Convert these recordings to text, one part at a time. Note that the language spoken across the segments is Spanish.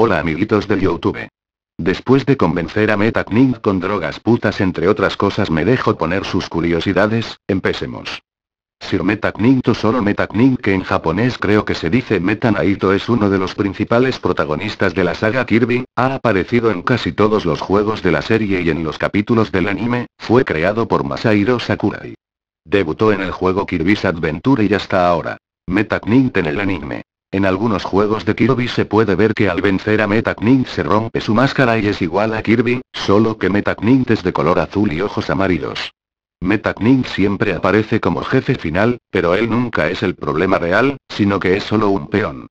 Hola amiguitos del Youtube. Después de convencer a MetaCnink con drogas putas entre otras cosas me dejo poner sus curiosidades, empecemos. Sir to solo Metacnink que en japonés creo que se dice Metanaito es uno de los principales protagonistas de la saga Kirby, ha aparecido en casi todos los juegos de la serie y en los capítulos del anime, fue creado por Masahiro Sakurai. Debutó en el juego Kirby's Adventure y hasta ahora. Metacnink en el anime. En algunos juegos de Kirby se puede ver que al vencer a Metacnink se rompe su máscara y es igual a Kirby, solo que Metacnink es de color azul y ojos amarillos. Metacnink siempre aparece como jefe final, pero él nunca es el problema real, sino que es solo un peón.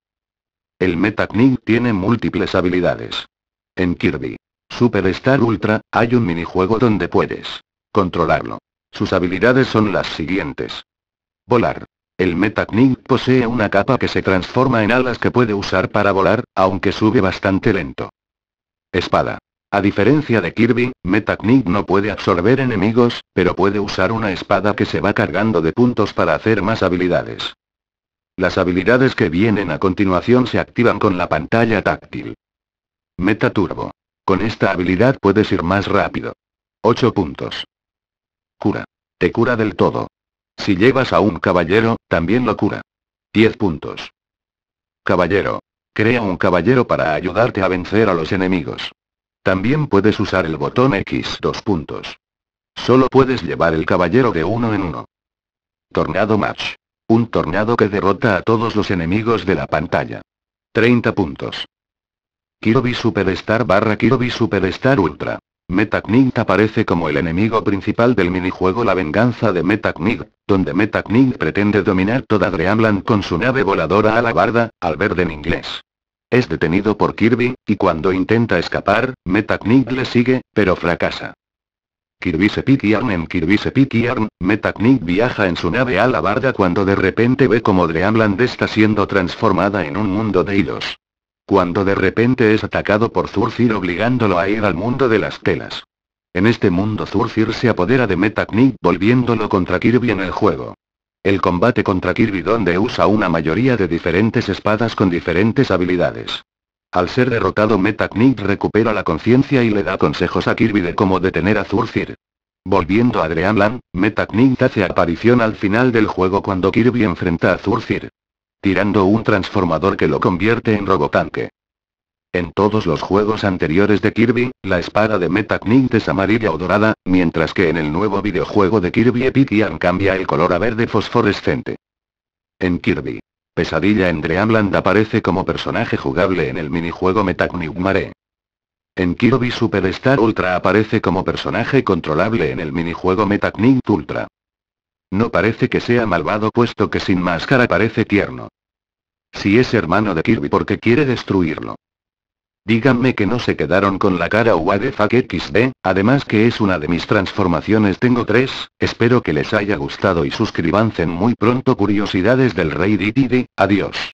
El Knight tiene múltiples habilidades. En Kirby Star Ultra, hay un minijuego donde puedes controlarlo. Sus habilidades son las siguientes. Volar. El Metacnic posee una capa que se transforma en alas que puede usar para volar, aunque sube bastante lento. Espada. A diferencia de Kirby, Metacnic no puede absorber enemigos, pero puede usar una espada que se va cargando de puntos para hacer más habilidades. Las habilidades que vienen a continuación se activan con la pantalla táctil. Meta Turbo. Con esta habilidad puedes ir más rápido. 8 puntos. Cura. Te cura del todo. Si llevas a un caballero, también lo cura. 10 puntos. Caballero. Crea un caballero para ayudarte a vencer a los enemigos. También puedes usar el botón X 2 puntos. Solo puedes llevar el caballero de uno en uno. Tornado Match. Un tornado que derrota a todos los enemigos de la pantalla. 30 puntos. Kirobi Superstar barra Kirobi Superstar Ultra. Knight aparece como el enemigo principal del minijuego La venganza de Knight, donde Knight pretende dominar toda Dreamland con su nave voladora alabarda, al verde en inglés. Es detenido por Kirby, y cuando intenta escapar, Metacnick le sigue, pero fracasa. Kirby se piquiarn en Kirby se piquiarn, Metagnit viaja en su nave alabarda cuando de repente ve como Dreamland está siendo transformada en un mundo de hilos cuando de repente es atacado por Zurfir obligándolo a ir al mundo de las telas. En este mundo Zurfir se apodera de metaknight volviéndolo contra Kirby en el juego. El combate contra Kirby donde usa una mayoría de diferentes espadas con diferentes habilidades. Al ser derrotado metaknight recupera la conciencia y le da consejos a Kirby de cómo detener a Zurcir. Volviendo a Dreamland, metaknight hace aparición al final del juego cuando Kirby enfrenta a Zurfir tirando un transformador que lo convierte en robotanque. En todos los juegos anteriores de Kirby, la espada de MetaCnint es amarilla o dorada, mientras que en el nuevo videojuego de Kirby Epic cambia el color a verde fosforescente. En Kirby. Pesadilla en Dreamland aparece como personaje jugable en el minijuego Metacnint Mare. En Kirby Superstar Ultra aparece como personaje controlable en el minijuego Metacnint Ultra. No parece que sea malvado puesto que sin máscara parece tierno. Si es hermano de Kirby porque quiere destruirlo. Díganme que no se quedaron con la cara WTF además que es una de mis transformaciones tengo tres, espero que les haya gustado y suscribanse muy pronto Curiosidades del Rey Didi, adiós.